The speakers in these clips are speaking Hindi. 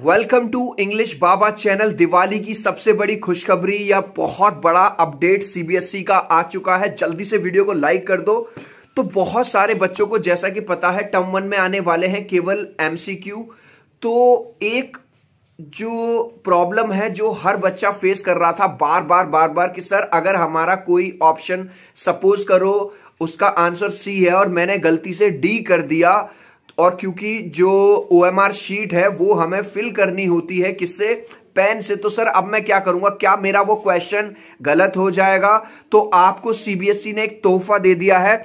welcome to English Baba channel Diwali की सबसे बड़ी खुशखबरी या बहुत बड़ा अपडेट सीबीएसई e का आ चुका है जल्दी से वीडियो को लाइक कर दो तो बहुत सारे बच्चों को जैसा कि पता है टर्म वन में आने वाले हैं केवल एमसीक्यू तो एक जो प्रॉब्लम है जो हर बच्चा फेस कर रहा था बार बार बार बार कि सर अगर हमारा कोई ऑप्शन सपोज करो उसका आंसर सी है और मैंने गलती से डी कर दिया और क्योंकि जो ओ शीट है वो हमें फिल करनी होती है किससे पेन से तो सर अब मैं क्या करूंगा क्या मेरा वो क्वेश्चन गलत हो जाएगा तो आपको सीबीएसई e ने एक तोहफा दे दिया है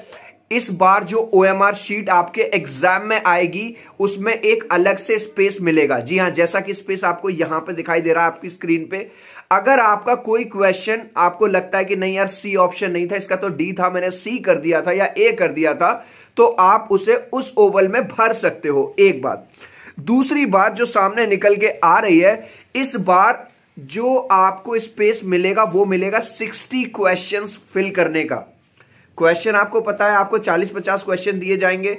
इस बार जो ओ शीट आपके एग्जाम में आएगी उसमें एक अलग से स्पेस मिलेगा जी हाँ जैसा कि स्पेस आपको यहां पे दिखाई दे रहा है आपकी स्क्रीन पे अगर आपका कोई क्वेश्चन आपको लगता है कि नहीं यार सी ऑप्शन नहीं था इसका तो डी था मैंने सी कर दिया था या ए कर दिया था तो आप उसे उस ओवल में भर सकते हो एक बात दूसरी बात जो सामने निकल के आ रही है इस बार जो आपको स्पेस मिलेगा वो मिलेगा सिक्सटी क्वेश्चन फिल करने का क्वेश्चन आपको पता है आपको 40-50 क्वेश्चन दिए जाएंगे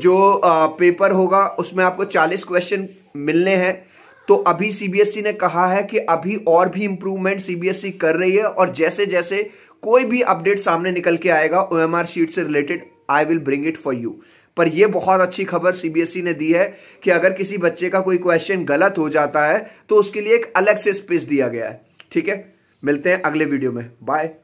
जो आ, पेपर होगा उसमें आपको 40 क्वेश्चन मिलने हैं तो अभी सीबीएसई e ने कहा है कि अभी और भी इंप्रूवमेंट सीबीएसई e कर रही है और जैसे जैसे कोई भी अपडेट सामने निकल के आएगा ओएमआर शीट से related I will bring it for you पर यह बहुत अच्छी खबर सीबीएसई e ने दी है कि अगर किसी बच्चे का कोई क्वेश्चन गलत हो जाता है तो उसके लिए एक अलग से स्पेस दिया गया है ठीक है मिलते हैं अगले वीडियो में बाय